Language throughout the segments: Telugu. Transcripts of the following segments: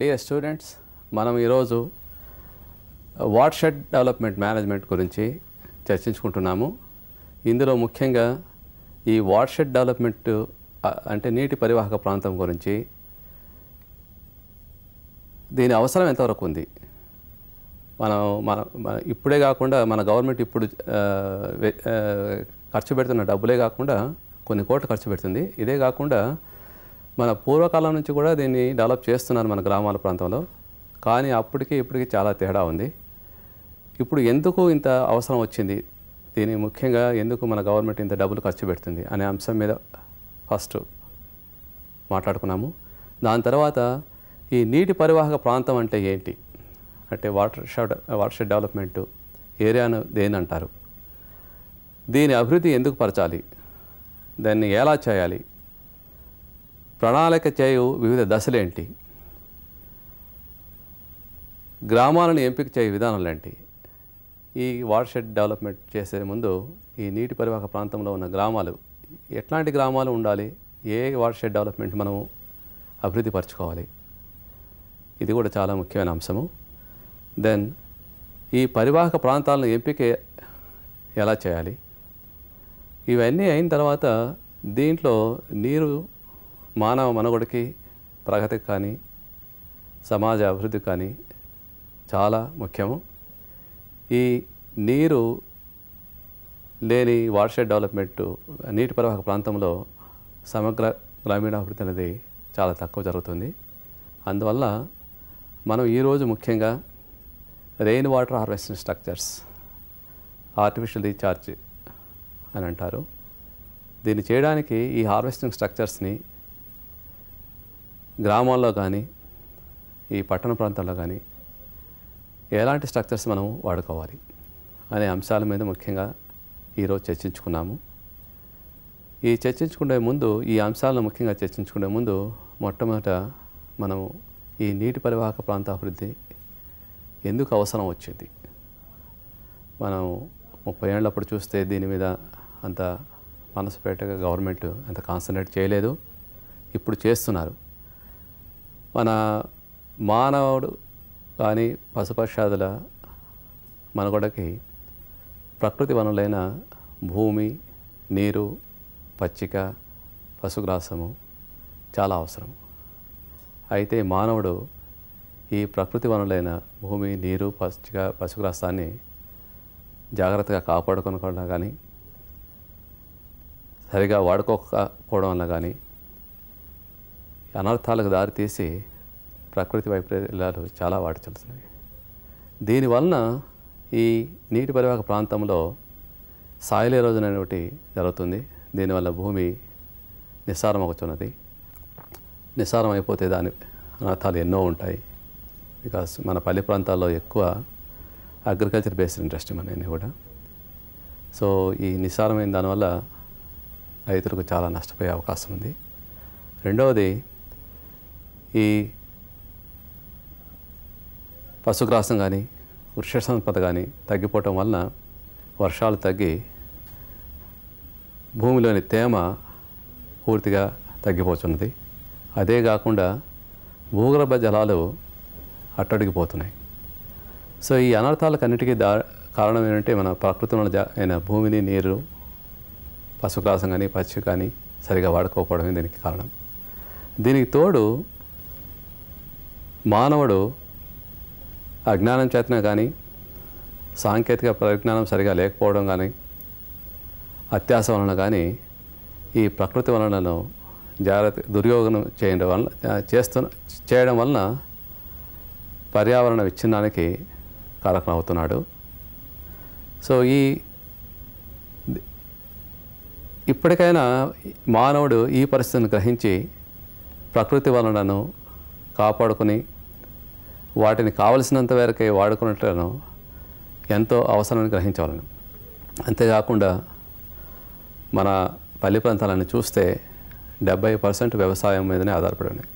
డియర్ స్టూడెంట్స్ మనం ఈరోజు వాట్ షెడ్ డెవలప్మెంట్ మేనేజ్మెంట్ గురించి చర్చించుకుంటున్నాము ఇందులో ముఖ్యంగా ఈ వాట్షెడ్ డెవలప్మెంట్ అంటే నీటి పరివాహక ప్రాంతం గురించి దీని అవసరం ఎంతవరకు ఉంది మనం మన ఇప్పుడే కాకుండా మన గవర్నమెంట్ ఇప్పుడు ఖర్చు పెడుతున్న డబ్బులే కాకుండా కొన్ని కోట్లు ఖర్చు పెడుతుంది ఇదే కాకుండా మన పూర్వకాలం నుంచి కూడా దీన్ని డెవలప్ చేస్తున్నారు మన గ్రామాల ప్రాంతంలో కానీ అప్పటికి ఇప్పటికి చాలా తేడా ఉంది ఇప్పుడు ఎందుకు ఇంత అవసరం వచ్చింది దీని ముఖ్యంగా ఎందుకు మన గవర్నమెంట్ ఇంత డబ్బులు ఖర్చు పెడుతుంది అనే అంశం మీద ఫస్ట్ మాట్లాడుకున్నాము దాని తర్వాత ఈ నీటి పరివాహక ప్రాంతం అంటే ఏంటి అంటే watershed watershed development ఏరియాను దేని అంటారు దీని అభివృద్ధి ఎందుకు పరచాలి దాన్ని ఎలా చేయాలి ప్రణాళిక చేయు వివిధ దశలేంటి గ్రామాలను ఎంపిక చేయు ఏంటి ఈ వాటర్షెడ్ డెవలప్మెంట్ చేసే ముందు ఈ నీటి పరివాహక ప్రాంతంలో ఉన్న గ్రామాలు ఎట్లాంటి గ్రామాలు ఉండాలి ఏ వాటర్షెడ్ డెవలప్మెంట్ మనము అభివృద్ధి పరచుకోవాలి ఇది కూడా చాలా ముఖ్యమైన అంశము దెన్ ఈ పరివాహక ప్రాంతాలను ఎంపిక ఎలా చేయాలి ఇవన్నీ అయిన తర్వాత దీంట్లో నీరు మానవ మనుగడికి ప్రగతి కానీ సమాజ అభివృద్ధి కానీ చాలా ముఖ్యము ఈ నీరు లేని వాటర్ డెవలప్మెంట్ నీటి ప్రవాహ ప్రాంతంలో సమగ్ర గ్రామీణాభివృద్ధి అనేది చాలా తక్కువ జరుగుతుంది అందువల్ల మనం ఈరోజు ముఖ్యంగా rain water harvesting structures artificial recharge అని అంటారు దీన్ని చేయడానికి ఈ హార్వెస్టింగ్ స్ట్రక్చర్స్ని గ్రామాల్లో కానీ ఈ పట్టణ ప్రాంతాల్లో కానీ ఎలాంటి స్ట్రక్చర్స్ మనం వాడుకోవాలి అనే అంశాల మీద ముఖ్యంగా ఈరోజు చర్చించుకున్నాము ఈ చర్చించుకునే ముందు ఈ అంశాలను ముఖ్యంగా చర్చించుకునే ముందు మొట్టమొదట మనం ఈ నీటి పరివాహక ప్రాంత అభివృద్ధి ఎందుకు అవసరం వచ్చింది మనం ముప్పై ఏళ్ళప్పుడు చూస్తే దీని మీద అంత మనసు పెట్టగా గవర్నమెంట్ అంత కాన్సన్ట్రేట్ చేయలేదు ఇప్పుడు చేస్తున్నారు మన మానవుడు కానీ పశుపక్షాదుల మనగొడకి ప్రకృతి వనరులైన భూమి నీరు పచ్చిక పశుగ్రాసము చాలా అవసరం అయితే మానవుడు ఈ ప్రకృతి వనరులైన భూమి నీరు పచ్చిక పశుగ్రాసాన్ని జాగ్రత్తగా కాపాడుకోవడం కానీ సరిగా వాడుకోకపోవడం వల్ల కానీ అనర్థాలకు దారితీసి ప్రకృతి వైపరీత్యాలు చాలా వాటి వాటించాల్సినవి దీనివలన ఈ నీటి పరివాహక ప్రాంతంలో సాయిల్ ఎరోజన్ ఒకటి జరుగుతుంది దీనివల్ల భూమి నిస్సారం అవుతున్నది నిస్సారం అయిపోతే దాని అనర్థాలు ఎన్నో ఉంటాయి బికాస్ మన పల్లె ప్రాంతాల్లో ఎక్కువ అగ్రికల్చర్ బేస్డ్ ఇండస్ట్రీ అనేది కూడా సో ఈ నిస్సారమైన దానివల్ల రైతులకు చాలా నష్టపోయే అవకాశం ఉంది రెండవది ఈ పశుగ్రాసం కానీ వృక్ష సంపద కానీ తగ్గిపోవటం వలన వర్షాలు తగ్గి భూమిలోని తేమ పూర్తిగా తగ్గిపోతున్నది అదే కాకుండా భూగర్భ జలాలు అట్టడిగిపోతున్నాయి సో ఈ అనర్థాలకన్నిటికీ దా కారణం ఏంటంటే మన ప్రకృతిలో అయిన భూమిని నీరు పశుగ్రాసం కానీ పచ్చి కానీ సరిగా వాడుకోకపోవడమే దీనికి కారణం దీనికి తోడు మానవుడు అజ్ఞానం చేతనే కానీ సాంకేతిక పరిజ్ఞానం సరిగా లేకపోవడం కానీ అత్యాశ వలన కానీ ఈ ప్రకృతి వలనను జాగ్రత్త దుర్యోగం చేయడం వలన చేస్తున్న చేయడం వలన పర్యావరణ విచ్ఛిన్నానికి కారకం అవుతున్నాడు సో ఈ ఇప్పటికైనా మానవుడు ఈ పరిస్థితిని గ్రహించి ప్రకృతి వలనను కాపాడుకుని వాటిని కావలసినంత వరకే వాడుకున్నట్లను ఎంతో అవసరాన్ని గ్రహించవాలని అంతేకాకుండా మన పల్లె ప్రాంతాలను చూస్తే డెబ్బై పర్సెంట్ వ్యవసాయం మీదనే ఆధారపడి ఉన్నాయి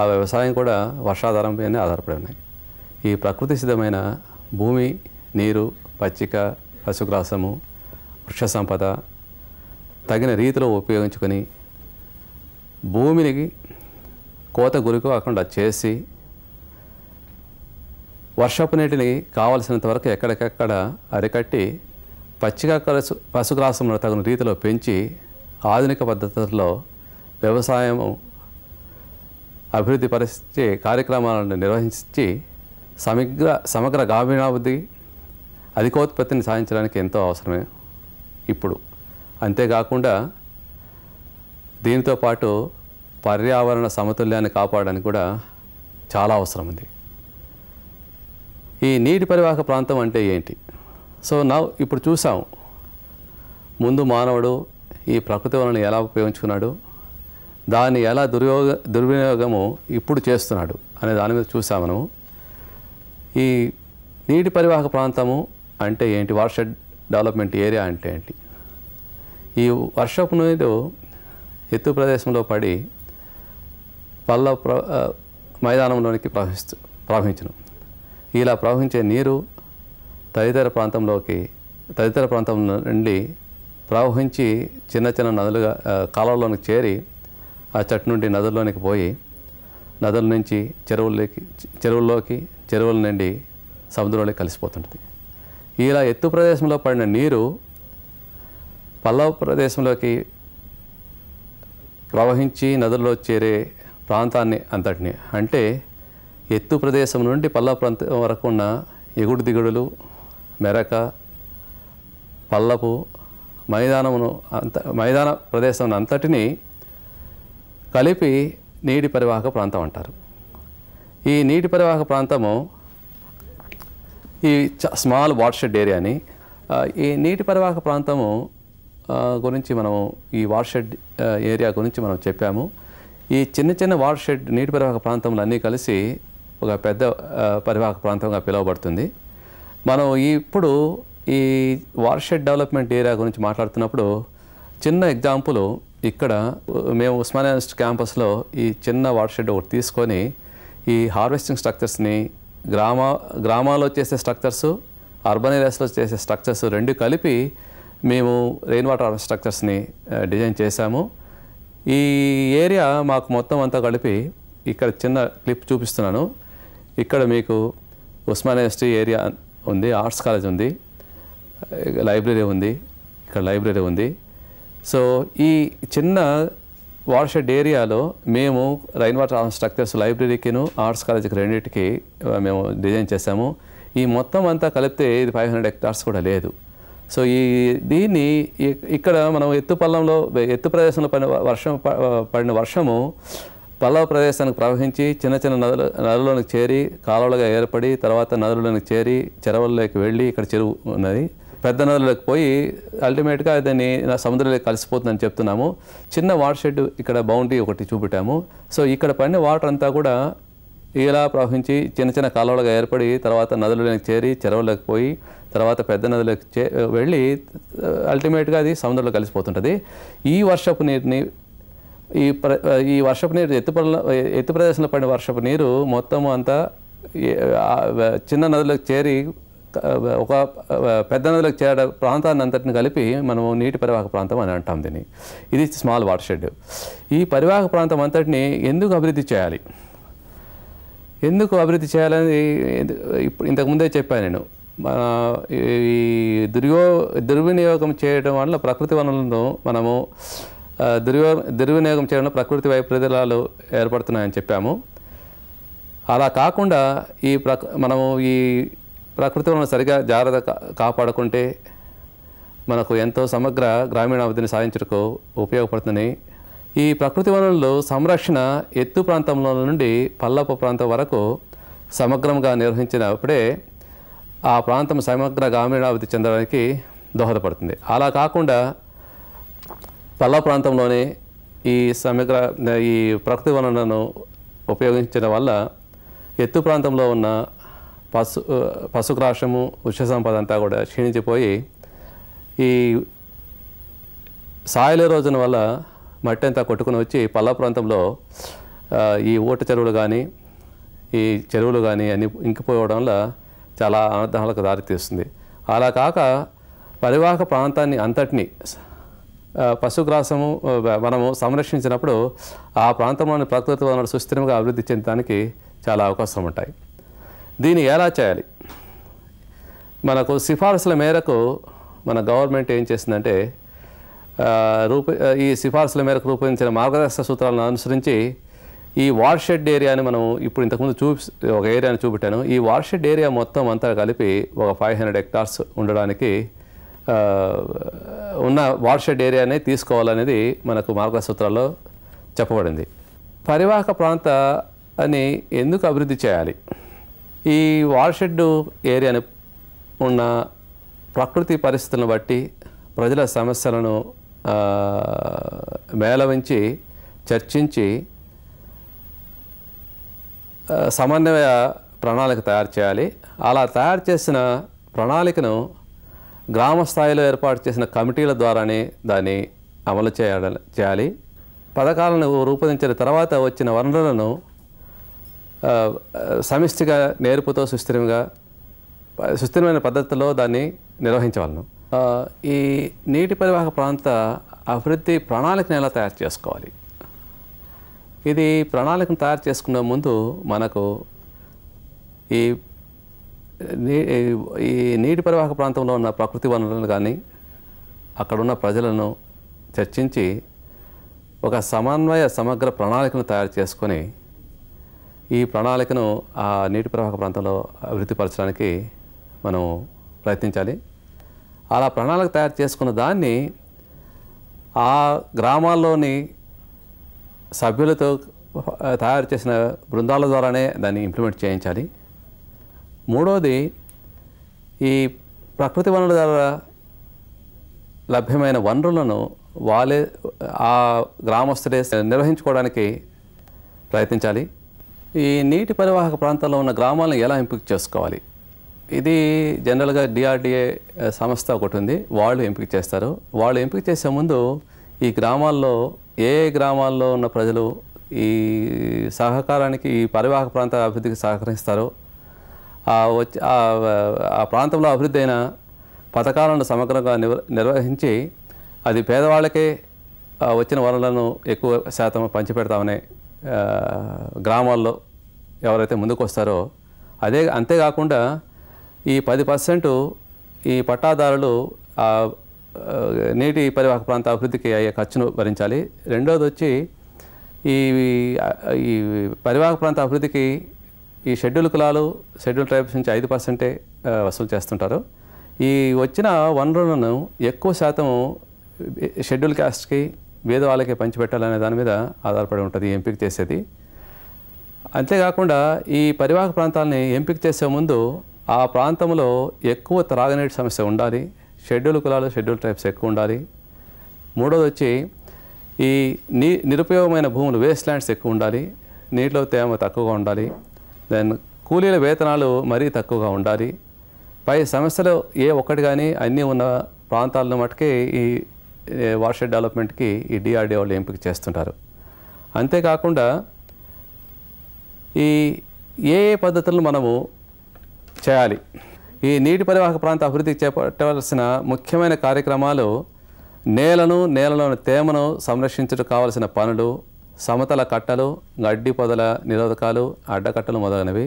ఆ వ్యవసాయం కూడా వర్షాధారం మీదనే ఆధారపడి ఉన్నాయి ఈ ప్రకృతి సిద్ధమైన భూమి నీరు పచ్చిక పశుగ్రాసము వృక్ష సంపద తగిన రీతిలో ఉపయోగించుకొని భూమిని కోత గురి కాకుండా చేసి వర్షపు నీటిని కావలసినంత వరకు ఎక్కడికెక్కడ అరికట్టి పచ్చిగా కలుసు పశుగ్రాసంలో తగిన రీతిలో పెంచి ఆధునిక పద్ధతుల్లో వ్యవసాయం అభివృద్ధి పరిచే కార్యక్రమాలను నిర్వహించి సమగ్ర సమగ్ర గ్రామీణాభివృద్ధి అధికోత్పత్తిని సాధించడానికి ఎంతో అవసరమే ఇప్పుడు అంతేకాకుండా దీంతో పాటు పర్యావరణ సమతుల్యాన్ని కాపాడడానికి కూడా చాలా అవసరం ఉంది ఈ నీటి పరివాహక ప్రాంతం అంటే ఏంటి సో నా ఇప్పుడు చూసాం ముందు మానవుడు ఈ ప్రకృతి వలన ఎలా ఉపయోగించుకున్నాడు దాన్ని ఎలా దుర్యోగ దుర్వినియోగము ఇప్పుడు చేస్తున్నాడు అనే దాని మీద చూసాం మనము ఈ నీటి పరివాహక ప్రాంతము అంటే ఏంటి వాటర్ డెవలప్మెంట్ ఏరియా అంటే ఏంటి ఈ వర్షపు నీరు ఎత్తు ప్రదేశంలో పడి పల్ల మైదానంలోనికి ప్రవహిస్తు ప్రవహించను ఇలా ప్రవహించే నీరు తదితర ప్రాంతంలోకి తదితర ప్రాంతం నుండి ప్రవహించి చిన్న చిన్న నదులుగా కాలంలోనికి చేరి ఆ చెట్టు నుండి నదుల్లోనికి పోయి నదుల నుంచి చెరువుల్లోకి చెరువుల్లోకి చెరువుల నుండి సముద్రంలో కలిసిపోతుంటుంది ఇలా ఎత్తు ప్రదేశంలో పడిన నీరు పల్లవ ప్రదేశంలోకి ప్రవహించి నదుల్లో చేరే ప్రాంతాన్ని అంతటిని అంటే ఎత్తు ప్రదేశం నుండి పల్ల ప్రాంతం వరకు ఉన్న ఎగుడు దిగుడులు మెరక పల్లపు మైదానమును అంత మైదాన ప్రదేశం అంతటిని కలిపి నీటి పరివాహక ప్రాంతం అంటారు ఈ నీటి పరివాహక ప్రాంతము ఈ స్మాల్ వాటర్షెడ్ ఏరియాని ఈ నీటి పరివాహక ప్రాంతము గురించి మనము ఈ వాటర్షెడ్ ఏరియా గురించి మనం చెప్పాము ఈ చిన్న చిన్న వాటర్షెడ్ నీటి పరివాహక ప్రాంతంలో అన్నీ కలిసి ఒక పెద్ద పరివాహక ప్రాంతంగా పిలువబడుతుంది మనం ఇప్పుడు ఈ వార్షెడ్ డెవలప్మెంట్ ఏరియా గురించి మాట్లాడుతున్నప్పుడు చిన్న ఎగ్జాంపుల్ ఇక్కడ మేము ఉస్మానియా క్యాంపస్లో ఈ చిన్న వార్షెడ్ ఒకటి తీసుకొని ఈ హార్వెస్టింగ్ స్ట్రక్చర్స్ని గ్రామ గ్రామాల్లో చేసే స్ట్రక్చర్స్ అర్బన్ ఏరియాస్లో చేసే స్ట్రక్చర్స్ రెండు కలిపి మేము రెయిన్ వాటర్ స్ట్రక్చర్స్ని డిజైన్ చేశాము ఈ ఏరియా మాకు మొత్తం అంతా కలిపి ఇక్కడ చిన్న క్లిప్ చూపిస్తున్నాను ఇక్కడ మీకు ఉస్మానియా యూనివర్సిటీ ఏరియా ఉంది ఆర్ట్స్ కాలేజ్ ఉంది లైబ్రరీ ఉంది ఇక్కడ లైబ్రరీ ఉంది సో ఈ చిన్న వార్షెడ్ ఏరియాలో మేము రైన్ వాటర్ స్ట్రక్చర్స్ లైబ్రరీకిను ఆర్ట్స్ కాలేజీకి రెండింటికి మేము డిజైన్ చేసాము ఈ మొత్తం అంతా కలిపితే ఇది ఫైవ్ హండ్రెడ్ హెక్టార్స్ కూడా లేదు సో ఈ దీన్ని ఇక్కడ మనం ఎత్తు పల్లంలో ఎత్తు ప్రదేశంలో పడిన వర్షం పడిన వర్షము పల్లవ ప్రదేశానికి ప్రవహించి చిన్న చిన్న నదుల నదుల్లోనికి చేరి కాలువలుగా ఏర్పడి తర్వాత నదులలోకి చేరి చెరవల్లోకి వెళ్ళి ఇక్కడ చెరువు ఉన్నది పెద్ద నదులకు పోయి అల్టిమేట్గా దాన్ని సముద్రంలో కలిసిపోతుందని చెప్తున్నాము చిన్న వాటర్ షెడ్ ఇక్కడ బౌండరీ ఒకటి చూపెట్టాము సో ఇక్కడ పడిన వాటర్ అంతా కూడా ఇలా ప్రవహించి చిన్న చిన్న కాలువలుగా ఏర్పడి తర్వాత నదులలోకి చేరి చెరువులకు పోయి తర్వాత పెద్ద నదులకు చే వెళ్ళి అల్టిమేట్గా అది సముద్రంలో కలిసిపోతుంటుంది ఈ వర్షపు నీటిని ఈ ప్ర ఈ వర్షపు నీరు ఎత్తుపడల ఎత్తు ప్రదేశంలో పడిన వర్షపు నీరు మొత్తం అంతా చిన్న నదులకు చేరి ఒక పెద్ద నదులకు చేర ప్రాంతాన్ని అంతటిని కలిపి మనము నీటి పరివాహక ప్రాంతం అని అంటాం దీన్ని ఇది స్మాల్ వాటర్ షెడ్ ఈ పరివాహక ప్రాంతం అంతటిని ఎందుకు అభివృద్ధి చేయాలి ఎందుకు అభివృద్ధి చేయాలని ఇప్పుడు ఇంతకుముందే చెప్పాను నేను మన ఈ దుర్యో దుర్వినియోగం చేయడం వల్ల ప్రకృతి వనరులను మనము దుర్వి దుర్వినియోగం చేయడం ప్రకృతి వైపరీత్యాలు ఏర్పడుతున్నాయని చెప్పాము అలా కాకుండా ఈ ప్రక మనము ఈ ప్రకృతి వలన సరిగా జాగ్రత్త కాపాడుకుంటే మనకు ఎంతో సమగ్ర గ్రామీణాభివృద్ధిని సాధించడానికి ఉపయోగపడుతుంది ఈ ప్రకృతి వనరులు సంరక్షణ ఎత్తు ప్రాంతంలో నుండి పల్లపు ప్రాంతం వరకు సమగ్రంగా నిర్వహించినప్పుడే ఆ ప్రాంతం సమగ్ర గ్రామీణాభివృద్ధి చెందడానికి దోహదపడుతుంది అలా కాకుండా పల్లా ప్రాంతంలోనే ఈ సమగ్ర ఈ ప్రకృతి వనరులను ఉపయోగించడం వల్ల ఎత్తు ప్రాంతంలో ఉన్న పశు పశుగ్రాసము వృక్ష సంపద అంతా కూడా క్షీణించిపోయి ఈ సాయల రోజున వల్ల మట్టి అంతా కొట్టుకుని వచ్చి పల్ల ప్రాంతంలో ఈ ఓట చెరువులు కానీ ఈ చెరువులు కానీ అన్ని ఇంకిపోవడం వల్ల చాలా అనర్థాలకు దారితీస్తుంది అలా కాక పరివాహక ప్రాంతాన్ని అంతటినీ పశుగ్రాసము మనము సంరక్షించినప్పుడు ఆ ప్రాంతంలోని ప్రకృతి వనరులు సుస్థిరంగా అభివృద్ధి చెందడానికి చాలా అవకాశం ఉంటాయి దీన్ని ఎలా చేయాలి మనకు సిఫార్సుల మేరకు మన గవర్నమెంట్ ఏం చేసిందంటే రూప ఈ సిఫార్సుల మేరకు రూపొందించిన మార్గదర్శక సూత్రాలను అనుసరించి ఈ వార్షెడ్ ఏరియాని మనం ఇప్పుడు ఇంతకుముందు చూపి ఒక ఏరియాని చూపెట్టాను ఈ వార్షెడ్ ఏరియా మొత్తం అంతా కలిపి ఒక ఫైవ్ హండ్రెడ్ హెక్టార్స్ ఉండడానికి ఉన్న వాటర్షెడ్ ఏరియానే తీసుకోవాలనేది మనకు మార్గసూత్రాల్లో చెప్పబడింది పరివాహక ప్రాంత అని ఎందుకు అభివృద్ధి చేయాలి ఈ వాటర్షెడ్ ఏరియాని ఉన్న ప్రకృతి పరిస్థితులను బట్టి ప్రజల సమస్యలను మేళవించి చర్చించి సమన్వయ ప్రణాళిక తయారు చేయాలి అలా తయారు చేసిన ప్రణాళికను గ్రామ స్థాయిలో ఏర్పాటు చేసిన కమిటీల ద్వారానే దాన్ని అమలు చేయాలి పథకాలను రూపొందించిన తర్వాత వచ్చిన వనరులను సమిష్టిగా నేర్పుతో సుస్థిరంగా సుస్థిరమైన పద్ధతిలో దాన్ని నిర్వహించవలను ఈ నీటి పరివాహక ప్రాంత అభివృద్ధి ప్రణాళికను ఎలా తయారు చేసుకోవాలి ఇది ప్రణాళికను తయారు చేసుకునే ముందు మనకు ఈ ఈ నీటి పరివాహక ప్రాంతంలో ఉన్న ప్రకృతి వనరులను కానీ అక్కడున్న ప్రజలను చర్చించి ఒక సమన్వయ సమగ్ర ప్రణాళికను తయారు చేసుకొని ఈ ప్రణాళికను ఆ నీటి ప్రవాహ ప్రాంతంలో అభివృద్ధిపరచడానికి మనం ప్రయత్నించాలి అలా ప్రణాళిక తయారు చేసుకున్న దాన్ని ఆ గ్రామాల్లోని సభ్యులతో తయారు చేసిన బృందాల ద్వారానే దాన్ని ఇంప్లిమెంట్ చేయించాలి మూడోది ఈ ప్రకృతి వనరుల ద్వారా లభ్యమైన వనరులను వాళ్ళే ఆ గ్రామస్తులే నిర్వహించుకోవడానికి ప్రయత్నించాలి ఈ నీటి పరివాహక ప్రాంతాల్లో ఉన్న గ్రామాలను ఎలా ఎంపిక చేసుకోవాలి ఇది జనరల్గా డిఆర్డిఏ సంస్థ ఒకటి ఉంది వాళ్ళు ఎంపిక చేస్తారు వాళ్ళు ఎంపిక చేసే ముందు ఈ గ్రామాల్లో ఏ గ్రామాల్లో ఉన్న ప్రజలు ఈ సహకారానికి ఈ పరివాహక ప్రాంత అభివృద్ధికి సహకరిస్తారో ఆ ప్రాంతంలో అభివృద్ధి అయిన పథకాలను సమగ్రంగా నిర్వహించి అది పేదవాళ్ళకే వచ్చిన వనరులను ఎక్కువ శాతం పంచిపెడతామని గ్రామాల్లో ఎవరైతే ముందుకు వస్తారో అదే అంతేకాకుండా ఈ పది పర్సెంటు ఈ పట్టాదారులు నీటి పరివాహక ప్రాంత అభివృద్ధికి అయ్యే ఖర్చును భరించాలి రెండోది వచ్చి ఈ పరివాహక ప్రాంత అభివృద్ధికి ఈ షెడ్యూల్ కులాలు షెడ్యూల్ ట్రైబ్స్ నుంచి ఐదు పర్సెంటే వసూలు చేస్తుంటారు ఈ వచ్చిన వనరులను ఎక్కువ శాతం షెడ్యూల్ క్యాస్ట్కి వేద వాళ్ళకి పంచిపెట్టాలనే దాని మీద ఆధారపడి ఉంటుంది ఎంపిక చేసేది అంతేకాకుండా ఈ పరివాహక ప్రాంతాలని ఎంపిక చేసే ముందు ఆ ప్రాంతంలో ఎక్కువ త్రాగనీటి సమస్య ఉండాలి షెడ్యూల్ కులాలు షెడ్యూల్ ట్రైబ్స్ ఎక్కువ ఉండాలి మూడోది వచ్చి ఈ నిరుపయోగమైన భూములు వేస్ట్ ల్యాండ్స్ ఎక్కువ ఉండాలి నీటిలో తేమ తక్కువగా ఉండాలి దెన్ కూలీల వేతనాలు మరీ తక్కువగా ఉండాలి పై సమస్యలు ఏ ఒక్కటి కానీ అన్నీ ఉన్న ప్రాంతాలను మటుకే ఈ వాటర్ డెవలప్మెంట్కి ఈ డిఆర్డిఓ వాళ్ళు ఎంపిక చేస్తుంటారు అంతేకాకుండా ఈ ఏ ఏ పద్ధతులను మనము చేయాలి ఈ నీటి పరివాహక ప్రాంత అభివృద్ధికి చేపట్టవలసిన ముఖ్యమైన కార్యక్రమాలు నేలను నేలలోని తేమను సంరక్షించడం కావలసిన పనులు సమతల కట్టలు గడ్డి పొదల నిరోధకాలు అడ్డకట్టలు మొదలైనవి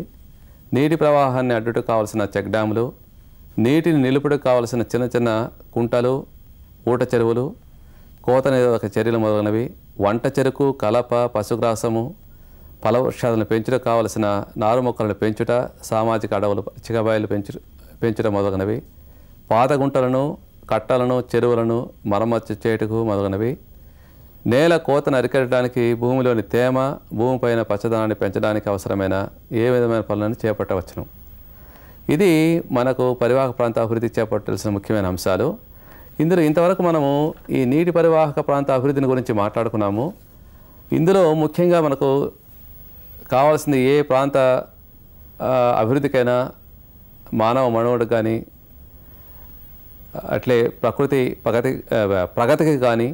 నీటి ప్రవాహాన్ని అడ్డుటకు కావలసిన చెక్ డ్యాములు నీటిని నిలుపుటకు కావలసిన చిన్న చిన్న కుంటలు ఊట చెరువులు కోత నిరోధక చర్యలు మొదలైనవి వంట చెరుకు కలప పశుగ్రాసము ఫలవృక్షాలను పెంచుట కావలసిన నారు మొక్కలను పెంచుట సామాజిక అడవులు చికబాయిలు పెంచు పెంచుట మొదలైనవి పాత గుంటలను కట్టలను చెరువులను మరమ్మతు చేయుటకు మొదలైనవి నేల కోతను అరికట్టడానికి భూమిలోని తేమ భూమిపైన పచ్చదనాన్ని పెంచడానికి అవసరమైన ఏ విధమైన పనులను చేపట్టవచ్చును ఇది మనకు పరివాహక ప్రాంత అభివృద్ధి చేపట్టాల్సిన ముఖ్యమైన అంశాలు ఇందులో ఇంతవరకు మనము ఈ నీటి పరివాహక ప్రాంత అభివృద్ధిని గురించి మాట్లాడుకున్నాము ఇందులో ముఖ్యంగా మనకు కావాల్సింది ఏ ప్రాంత అభివృద్ధికైనా మానవ మనవుడు కానీ అట్లే ప్రకృతి ప్రగతి ప్రగతికి కానీ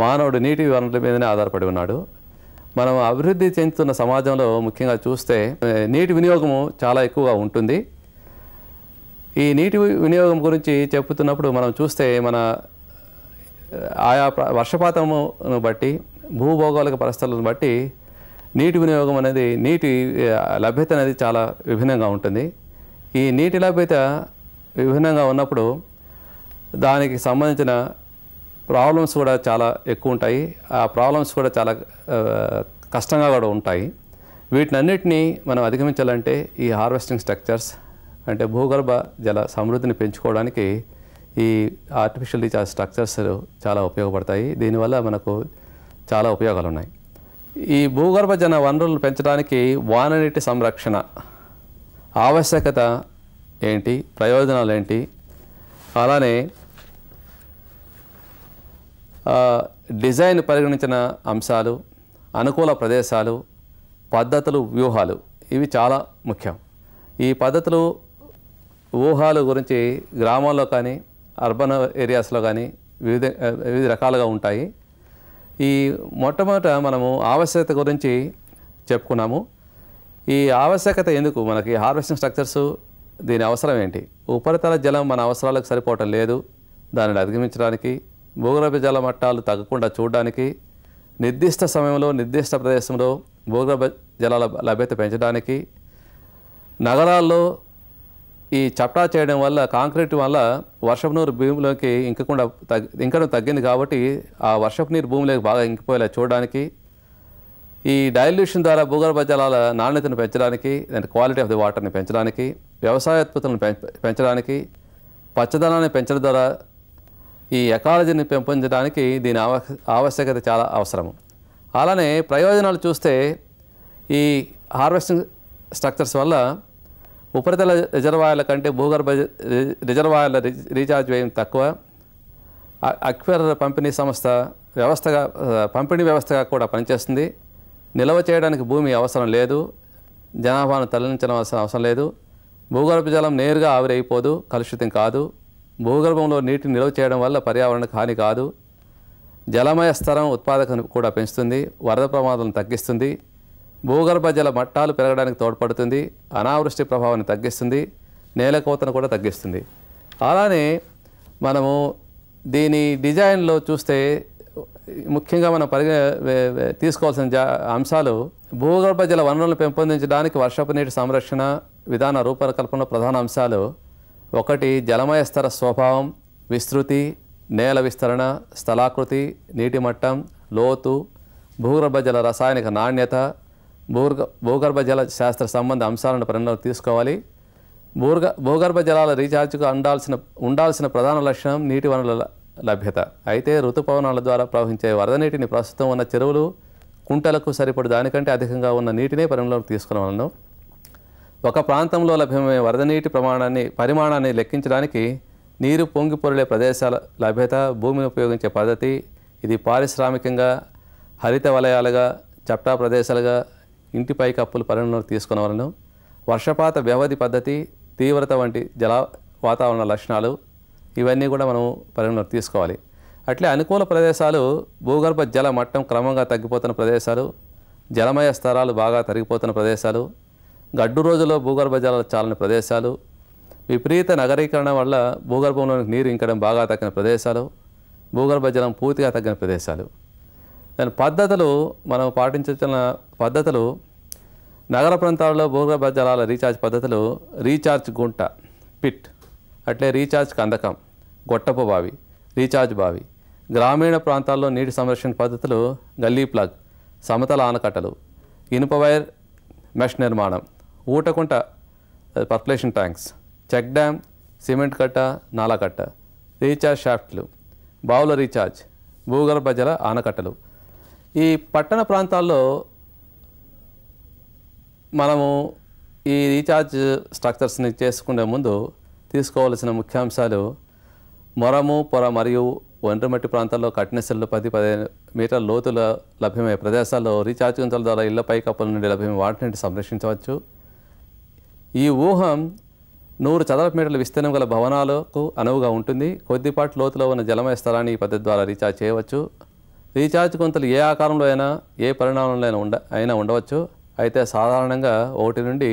మానవుడు నీటి వనరుల మీదనే ఆధారపడి ఉన్నాడు మనం అభివృద్ధి చెందుతున్న సమాజంలో ముఖ్యంగా చూస్తే నీటి వినియోగము చాలా ఎక్కువగా ఉంటుంది ఈ నీటి వినియోగం గురించి చెబుతున్నప్పుడు మనం చూస్తే మన ఆయా వర్షపాతమును బట్టి భూభౌగోళిక పరిస్థితులను బట్టి నీటి వినియోగం అనేది నీటి లభ్యత అనేది చాలా విభిన్నంగా ఉంటుంది ఈ నీటి లభ్యత విభిన్నంగా ఉన్నప్పుడు దానికి సంబంధించిన ప్రాబ్లమ్స్ కూడా చాలా ఎక్కువ ఉంటాయి ఆ ప్రాబ్లమ్స్ కూడా చాలా కష్టంగా కూడా ఉంటాయి వీటినన్నిటినీ మనం అధిగమించాలంటే ఈ హార్వెస్టింగ్ స్ట్రక్చర్స్ అంటే భూగర్భ జల సమృద్ధిని పెంచుకోవడానికి ఈ ఆర్టిఫిషియల్ రీఛార్జ్ స్ట్రక్చర్స్ చాలా ఉపయోగపడతాయి దీనివల్ల మనకు చాలా ఉపయోగాలు ఉన్నాయి ఈ భూగర్భ జన వనరులను పెంచడానికి వాననీటి సంరక్షణ ఆవశ్యకత ఏంటి ప్రయోజనాలు ఏంటి అలానే డిజైన్ పరిగణించిన అంశాలు అనుకూల ప్రదేశాలు పద్ధతులు వ్యూహాలు ఇవి చాలా ముఖ్యం ఈ పద్ధతులు ఊహాలు గురించి గ్రామాల్లో కానీ అర్బన్ ఏరియాస్లో కానీ వివిధ వివిధ రకాలుగా ఉంటాయి ఈ మొట్టమొదట మనము ఆవశ్యకత గురించి చెప్పుకున్నాము ఈ ఆవశ్యకత ఎందుకు మనకి హార్వెస్టింగ్ స్ట్రక్చర్స్ దీని అవసరం ఏంటి ఉపరితల జలం మన అవసరాలకు సరిపోవటం లేదు దానిని అధిగమించడానికి భూగర్భ జల మట్టాలు తగ్గకుండా చూడడానికి నిర్దిష్ట సమయంలో నిర్దిష్ట ప్రదేశంలో భూగర్భ జలాల లభ్యత పెంచడానికి నగరాల్లో ఈ చప్టా చేయడం వల్ల కాంక్రీట్ వల్ల వర్షపు నీరు భూమిలోకి ఇంకకుండా తగ్గి ఇంకడం తగ్గింది కాబట్టి ఆ వర్షపు నీరు భూమిలోకి బాగా ఇంకిపోయేలా చూడడానికి ఈ డైల్యూషన్ ద్వారా భూగర్భ జలాల నాణ్యతను పెంచడానికి దాని క్వాలిటీ ఆఫ్ ది వాటర్ని పెంచడానికి వ్యవసాయ ఉత్పత్తులను పెంచడానికి పచ్చదనాన్ని పెంచడం ద్వారా ఈ ఎకాలజీని పెంపొందడానికి దీని ఆవశ్యకత చాలా అవసరము అలానే ప్రయోజనాలు చూస్తే ఈ హార్వెస్టింగ్ స్ట్రక్చర్స్ వల్ల ఉపరితల రిజర్వాయర్ల కంటే భూగర్భ రిజర్వాయర్ల రీఛార్జ్ వ్యయం తక్కువ అక్వర్ పంపిణీ సంస్థ వ్యవస్థగా పంపిణీ వ్యవస్థగా కూడా పనిచేస్తుంది నిల్వ చేయడానికి భూమి అవసరం లేదు జనాభాను తరలించడం అవసరం లేదు భూగర్భ జలం నేరుగా ఆవిరైపోదు కలుషితం కాదు భూగర్భంలో నీటిని నిల్వ చేయడం వల్ల పర్యావరణకు హాని కాదు జలమయ స్థరం ఉత్పాదకను కూడా పెంచుతుంది వరద ప్రమాదాలను తగ్గిస్తుంది భూగర్భ జల మట్టాలు పెరగడానికి తోడ్పడుతుంది అనావృష్టి ప్రభావాన్ని తగ్గిస్తుంది నేల కోతను కూడా తగ్గిస్తుంది అలానే మనము దీని డిజైన్లో చూస్తే ముఖ్యంగా మనం పరిగ తీసుకోవాల్సిన జా అంశాలు భూగర్భ జల వనరులను పెంపొందించడానికి వర్షపు నీటి సంరక్షణ విధాన రూపకల్పన ప్రధాన అంశాలు ఒకటి జలమయ స్థర స్వభావం విస్తృతి నేల విస్తరణ స్థలాకృతి నీటి మట్టం లోతు భూగర్భ జల రసాయనిక నాణ్యత భూర్గ భూగర్భ జల శాస్త్ర సంబంధ అంశాలను పరిణామం తీసుకోవాలి భూర్గ భూగర్భ జలాల రీఛార్జ్కు అండాల్సిన ఉండాల్సిన ప్రధాన లక్ష్యం నీటి వనరుల లభ్యత అయితే ఋతుపవనాల ద్వారా ప్రవహించే వరద నీటిని ప్రస్తుతం ఉన్న చెరువులు కుంటలకు సరిపడి దానికంటే అధికంగా ఉన్న నీటినే పరిగణలోకి తీసుకుని ఒక ప్రాంతంలో లభ్యమయ్యే వరద నీటి ప్రమాణాన్ని పరిమాణాన్ని లెక్కించడానికి నీరు పొంగి పొరలే ప్రదేశాల లభ్యత భూమిని ఉపయోగించే పద్ధతి ఇది పారిశ్రామికంగా హరిత వలయాలుగా చట్టా ప్రదేశాలుగా ఇంటి కప్పులు పరిగణలోకి తీసుకున్న వలన వర్షపాత వ్యవధి పద్ధతి తీవ్రత వంటి జల వాతావరణ లక్షణాలు ఇవన్నీ కూడా మనం పరిగణలోకి తీసుకోవాలి అట్లే అనుకూల ప్రదేశాలు భూగర్భ జల మట్టం క్రమంగా తగ్గిపోతున్న ప్రదేశాలు జలమయ స్థలాలు బాగా తరిగిపోతున్న ప్రదేశాలు గడ్డు రోజుల్లో భూగర్భ జలాలు చాలని ప్రదేశాలు విపరీత నగరీకరణ వల్ల భూగర్భంలోనికి నీరు ఇంకడం బాగా తగ్గిన ప్రదేశాలు భూగర్భ జలం పూర్తిగా తగ్గిన ప్రదేశాలు దాని పద్ధతులు మనం పాటించిన పద్ధతులు నగర ప్రాంతాల్లో భూగర్భ జలాల రీఛార్జ్ పద్ధతులు రీఛార్జ్ గుంట పిట్ అట్లే రీఛార్జ్ కందకం గొట్టపు బావి రీఛార్జ్ బావి గ్రామీణ ప్రాంతాల్లో నీటి సంరక్షణ పద్ధతులు గల్లీ ప్లగ్ సమతల ఆనకట్టలు ఇనుప వైర్ మెష్ నిర్మాణం ఊటకుంట percolation tanks check dam cement కట్ట నాలకట్ట రీఛార్జ్ షాఫ్ట్లు బావుల రీఛార్జ్ భూగర్భ జల ఆనకట్టలు ఈ పట్టణ ప్రాంతాల్లో మనము ఈ రీఛార్జ్ స్ట్రక్చర్స్ని చేసుకునే ముందు తీసుకోవాల్సిన ముఖ్యాంశాలు మొరము పొర మరియు ఒండ్రమట్టి ప్రాంతాల్లో కఠినశల్లో పది పదిహేను మీటర్ల లోతుల లభ్యమయ్యే ప్రదేశాల్లో రీఛార్జ్ గుంతల ద్వారా ఇళ్ల పైకప్పుల నుండి లభ్యమయ్యే వాటి నుండి సంరక్షించవచ్చు ఈ ఊహం నూరు చదరపు మీటర్ల విస్తీర్ణం గల భవనాలకు అనువుగా ఉంటుంది కొద్దిపాటి లోతులో ఉన్న జలమయ స్థలాన్ని ఈ పద్ధతి ద్వారా రీఛార్జ్ చేయవచ్చు రీఛార్జ్ కొంతలు ఏ ఆకారంలో అయినా ఏ పరిణామంలో అయినా ఉండ అయినా ఉండవచ్చు అయితే సాధారణంగా ఒకటి నుండి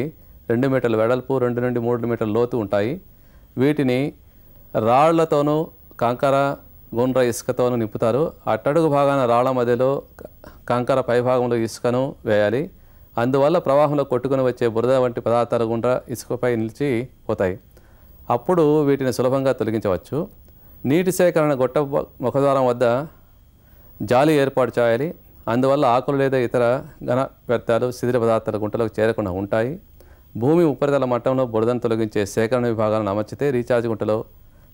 రెండు మీటర్ల వెడల్పు రెండు నుండి మూడు మీటర్ల లోతు ఉంటాయి వీటిని రాళ్లతోనూ కంకర గుండ్ర ఇసుకతోనూ నింపుతారు అట్టడుగు భాగాన రాళ్ల మధ్యలో కంకర పైభాగంలో ఇసుకను వేయాలి అందువల్ల ప్రవాహంలో కొట్టుకుని వచ్చే బురద వంటి పదార్థాలు గుండా ఇసుకపై నిలిచి పోతాయి అప్పుడు వీటిని సులభంగా తొలగించవచ్చు నీటి సేకరణ గొట్ట ముఖద్వారం వద్ద జాలి ఏర్పాటు చేయాలి అందువల్ల ఆకులు లేదా ఇతర ఘన వ్యర్థాలు శిథిర పదార్థాలు గుంటలకు చేరకుండా ఉంటాయి భూమి ఉపరితల మట్టంలో బురదను తొలగించే సేకరణ విభాగాలను అమర్చితే రీఛార్జ్ గుంటలో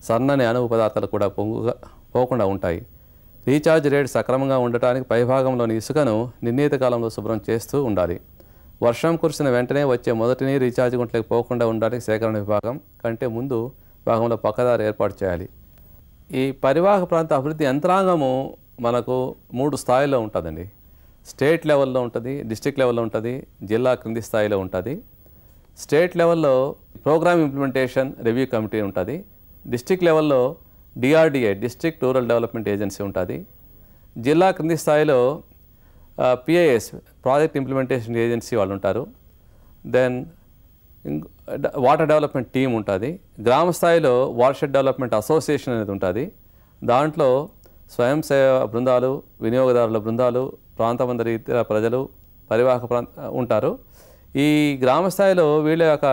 సన్నని అణువు పదార్థాలు కూడా పొంగుగా పోకుండా ఉంటాయి రీఛార్జ్ రేట్ సక్రమంగా ఉండటానికి పైభాగంలోని ఇసుకను నిర్ణీత కాలంలో శుభ్రం చేస్తూ ఉండాలి వర్షం కురిసిన వెంటనే వచ్చే మొదటిని రీఛార్జ్ గుంటలకు పోకుండా ఉండడానికి సేకరణ విభాగం కంటే ముందు భాగంలో పక్కదారి ఏర్పాటు చేయాలి ఈ పరివాహ ప్రాంత అభివృద్ధి యంత్రాంగము మనకు మూడు స్థాయిలో ఉంటుందండి స్టేట్ లెవెల్లో ఉంటుంది డిస్టిక్ లెవెల్లో ఉంటుంది జిల్లా క్రింది స్థాయిలో ఉంటుంది స్టేట్ లెవెల్లో ప్రోగ్రామ్ ఇంప్లిమెంటేషన్ రివ్యూ కమిటీ ఉంటుంది డిస్టిక్ లెవెల్లో DRDA district rural development agency ఉంటుంది జిల్లా క్రింది స్థాయిలో పిఐఎస్ ప్రాజెక్ట్ ఇంప్లిమెంటేషన్ ఏజెన్సీ వాళ్ళు ఉంటారు దెన్ వాటర్ డెవలప్మెంట్ టీం ఉంటుంది గ్రామ స్థాయిలో వార్షెడ్ డెవలప్మెంట్ అసోసియేషన్ అనేది ఉంటుంది దాంట్లో స్వయం సేవ బృందాలు వినియోగదారుల బృందాలు ప్రాంతమందరి ఇతర ప్రజలు పరివాహక ప్రాంత ఉంటారు ఈ గ్రామ స్థాయిలో వీళ్ళ యొక్క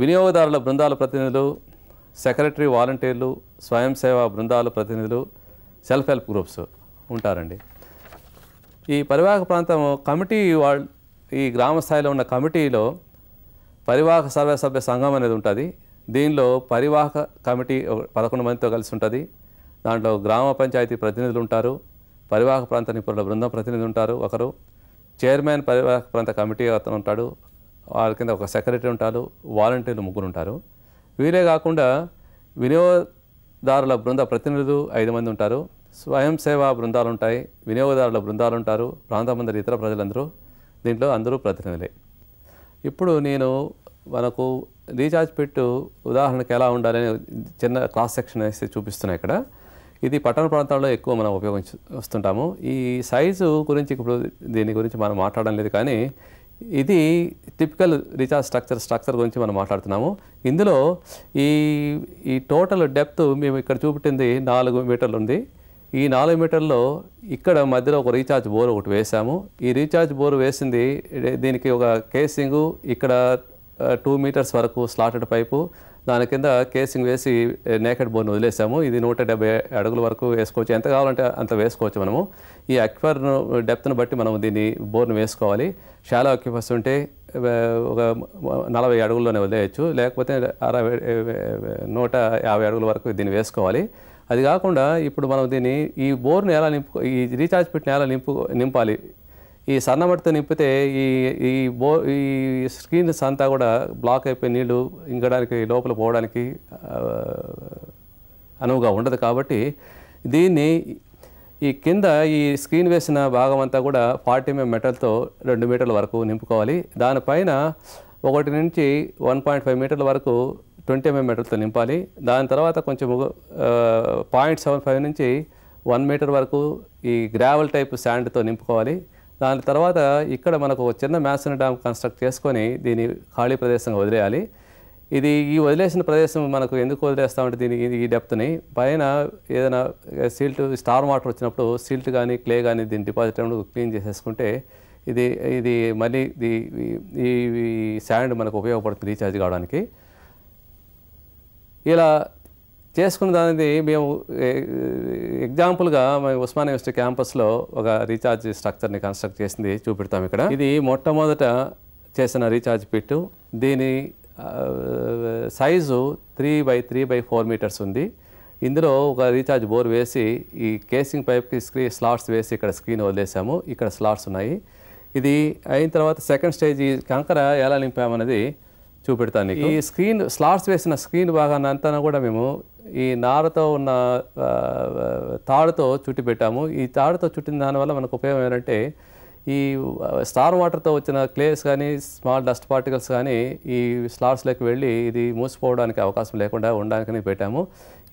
వినియోగదారుల బృందాల ప్రతినిధులు సెక్రటరీ వాలంటీర్లు స్వయం సేవా బృందాల ప్రతినిధులు సెల్ఫ్ హెల్ప్ గ్రూప్స్ ఉంటారండి ఈ పరివాహక ప్రాంతం కమిటీ వాళ్ళు ఈ గ్రామ స్థాయిలో ఉన్న కమిటీలో పరివాహక సభ్య సంఘం అనేది ఉంటుంది దీనిలో పరివాహక కమిటీ పదకొండు మందితో కలిసి ఉంటుంది దాంట్లో గ్రామ పంచాయతీ ప్రతినిధులు ఉంటారు పరివాహక ప్రాంత నిపుణుల బృందం ప్రతినిధులు ఉంటారు ఒకరు చైర్మన్ పరివాహక ప్రాంత కమిటీ అతను ఉంటాడు వారి కింద ఒక సెక్రటరీ ఉంటారు వాలంటీర్లు ముగ్గురు ఉంటారు వీరే కాకుండా వినియోగదారుల బృంద ప్రతినిధులు ఐదు మంది ఉంటారు స్వయం సేవా బృందాలు ఉంటాయి వినియోగదారుల బృందాలు ఉంటారు ప్రాంతమందరి ఇతర ప్రజలందరూ దీంట్లో అందరూ ప్రతినిధులే ఇప్పుడు నేను మనకు రీఛార్జ్ పెట్టు ఉదాహరణకు ఎలా ఉండాలని చిన్న క్లాస్ సెక్షన్ వేసి చూపిస్తున్నాయి ఇక్కడ ఇది పట్టణ ప్రాంతాల్లో ఎక్కువ మనం ఉపయోగించు వస్తుంటాము ఈ సైజు గురించి ఇప్పుడు దీని గురించి మనం మాట్లాడడం లేదు కానీ ఇది టిపికల్ రీఛార్జ్ స్ట్రక్చర్ స్ట్రక్చర్ గురించి మనం మాట్లాడుతున్నాము ఇందులో ఈ ఈ టోటల్ డెప్త్ మేము ఇక్కడ చూపెట్టింది నాలుగు మీటర్లు ఉంది ఈ నాలుగు మీటర్లో ఇక్కడ మధ్యలో ఒక రీఛార్జ్ బోర్ ఒకటి వేసాము ఈ రీఛార్జ్ బోర్ వేసింది దీనికి ఒక కేసింగు ఇక్కడ టూ మీటర్స్ వరకు స్లాటెడ్ పైపు దాని కింద కేసింగ్ వేసి నేకెడ్ బోన్ వదిలేసాము ఇది నూట అడుగుల వరకు వేసుకోవచ్చు ఎంత కావాలంటే అంత వేసుకోవచ్చు మనము ఈ అక్వర్ను డెప్త్ను బట్టి మనం దీన్ని బోర్ను వేసుకోవాలి షాలో అక్యుపర్స్ ఉంటే ఒక నలభై అడుగుల్లోనే వదిలేయచ్చు లేకపోతే అరవై నూట యాభై అడుగుల వరకు దీన్ని వేసుకోవాలి అది కాకుండా ఇప్పుడు మనం దీన్ని ఈ బోర్ను ఎలా నింపు ఈ రీఛార్జ్ పెట్టిన ఎలా నింపు నింపాలి ఈ సన్నమట్టితో నింపితే ఈ ఈ బో ఈ స్క్రీన్స్ అంతా కూడా బ్లాక్ అయిపోయి నీళ్లు ఇంకడానికి లోపల పోవడానికి అనువుగా ఉండదు కాబట్టి దీన్ని ఈ కింద ఈ స్క్రీన్ వేసిన భాగం అంతా కూడా ఫార్టీ ఎంఎం మెటల్తో రెండు మీటర్ల వరకు నింపుకోవాలి దానిపైన ఒకటి నుంచి వన్ పాయింట్ ఫైవ్ మీటర్ల వరకు ట్వంటీ ఎంఎం మెటల్తో నింపాలి దాని తర్వాత కొంచెం పాయింట్ సెవెన్ ఫైవ్ నుంచి వన్ మీటర్ వరకు ఈ గ్రావెల్ టైప్ శాండ్తో నింపుకోవాలి దాని తర్వాత ఇక్కడ మనకు చిన్న మ్యాసన్ డ్యామ్ కన్స్ట్రక్ట్ చేసుకొని దీని ఖాళీ ప్రదేశంగా వదిలేయాలి ఇది ఈ వదిలేసిన ప్రదేశం మనకు ఎందుకు వదిలేస్తామంటే దీనికి ఈ డెప్త్ని పైన ఏదైనా సిల్ట్ స్టార్ వాటర్ వచ్చినప్పుడు సిల్ట్ కానీ క్లే కానీ దీన్ని డిపాజిట్ అయినప్పుడు క్లీన్ చేసేసుకుంటే ఇది ఇది మళ్ళీ ఈ శాండ్ మనకు ఉపయోగపడుతుంది రీఛార్జ్ కావడానికి ఇలా చేసుకున్న దానిది మేము ఎగ్జాంపుల్గా మేము ఉస్మాన్ యూనివర్సిటీ క్యాంపస్లో ఒక రీఛార్జ్ స్ట్రక్చర్ని కన్స్ట్రక్ట్ చేసింది చూపెడతాం ఇక్కడ ఇది మొట్టమొదట చేసిన రీఛార్జ్ పిట్టు దీని size three by three by four metres ఉంది ఇందులో ఒక రీఛార్జ్ బోర్ వేసి ఈ కేసింగ్ పైప్కి స్క్రీన్ స్లాట్స్ వేసి ఇక్కడ స్క్రీన్ వదిలేసాము ఇక్కడ స్లాట్స్ ఉన్నాయి ఇది అయిన తర్వాత సెకండ్ స్టేజ్ ఈ కంకర ఎలా నింపామనేది చూపెడతాను ఈ స్క్రీన్ స్లాట్స్ వేసిన స్క్రీన్ భాగాన్ని అంతా కూడా మేము ఈ నారతో ఉన్న తాడుతో చుట్టి పెట్టాము ఈ తాడుతో చుట్టిన దానివల్ల మనకు ఉపయోగం ఏంటంటే ఈ స్టార్ వాటర్తో వచ్చిన క్లేస్ కానీ స్మాల్ డస్ట్ పార్టికల్స్ కానీ ఈ స్లాట్స్లోకి వెళ్ళి ఇది మూసిపోవడానికి అవకాశం లేకుండా ఉండడానికి పెట్టాము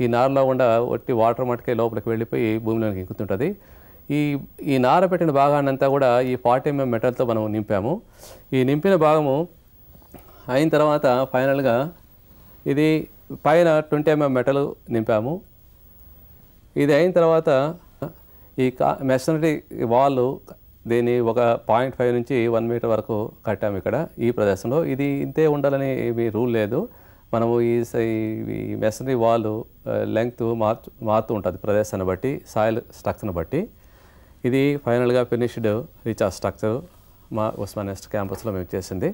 ఈ నారలో కూడా ఒట్టి వాటర్ మటుకే లోపలికి వెళ్ళిపోయి భూమిలోకి ఎక్కుతుంటుంది ఈ ఈ నార పెట్టిన భాగాన్నంతా కూడా ఈ ఫార్టీ ఎంఎం మెటల్తో మనం నింపాము ఈ నింపిన భాగము అయిన తర్వాత ఫైనల్గా ఇది పైన ట్వంటీ ఎంఎం మెటల్ నింపాము ఇది అయిన తర్వాత ఈ కా మెషనరీ వాళ్ళు దీన్ని ఒక పాయింట్ ఫైవ్ నుంచి వన్ మీటర్ వరకు కట్టాము ఇక్కడ ఈ ప్రదేశంలో ఇది ఇంతే ఉండాలని ఏమీ రూల్ లేదు మనము ఈ మెషనరీ వాళ్ళు లెంగ్త్ మార్చు మారుతూ ఉంటుంది ప్రదేశాన్ని బట్టి సాయిల్ స్ట్రక్చర్ని బట్టి ఇది ఫైనల్గా ఫినిష్డ్ రీచార్జ్ స్ట్రక్చర్ మా నెస్ట్ క్యాంపస్లో మేము చేసింది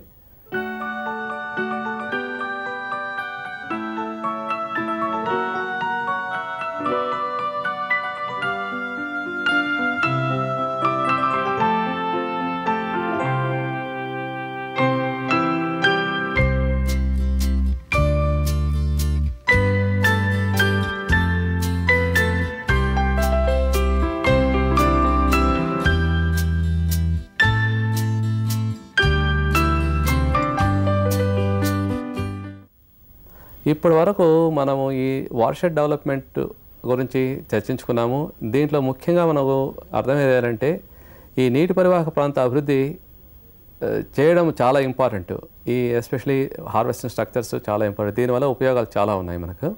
ఇప్పటి వరకు మనము ఈ వాటర్షెడ్ డెవలప్మెంట్ గురించి చర్చించుకున్నాము దీంట్లో ముఖ్యంగా మనకు అర్థమయ్యేదంటే ఈ నీటి పరివాహక ప్రాంత అభివృద్ధి చేయడం చాలా ఇంపార్టెంట్ ఈ ఎస్పెషలీ హార్వెస్టింగ్ స్ట్రక్చర్స్ చాలా ఇంపార్టెంట్ దీనివల్ల ఉపయోగాలు చాలా ఉన్నాయి మనకు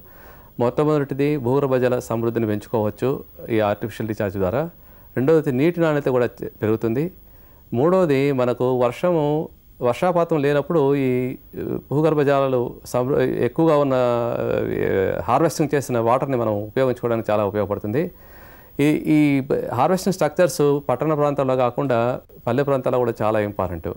మొట్టమొదటిది భూగర్భ జల సమృద్ధిని పెంచుకోవచ్చు ఈ ఆర్టిఫిషియల్ రీఛార్జ్ ద్వారా రెండవది నీటి నాణ్యత కూడా పెరుగుతుంది మూడవది మనకు వర్షము వర్షాపాతం లేనప్పుడు ఈ భూగర్భ జలాలు ఎక్కువగా ఉన్న హార్వెస్టింగ్ చేసిన వాటర్ని మనం ఉపయోగించుకోవడానికి చాలా ఉపయోగపడుతుంది ఈ ఈ హార్వెస్టింగ్ స్ట్రక్చర్స్ పట్టణ ప్రాంతాల్లో కాకుండా పల్లె ప్రాంతాల్లో కూడా చాలా ఇంపార్టెంట్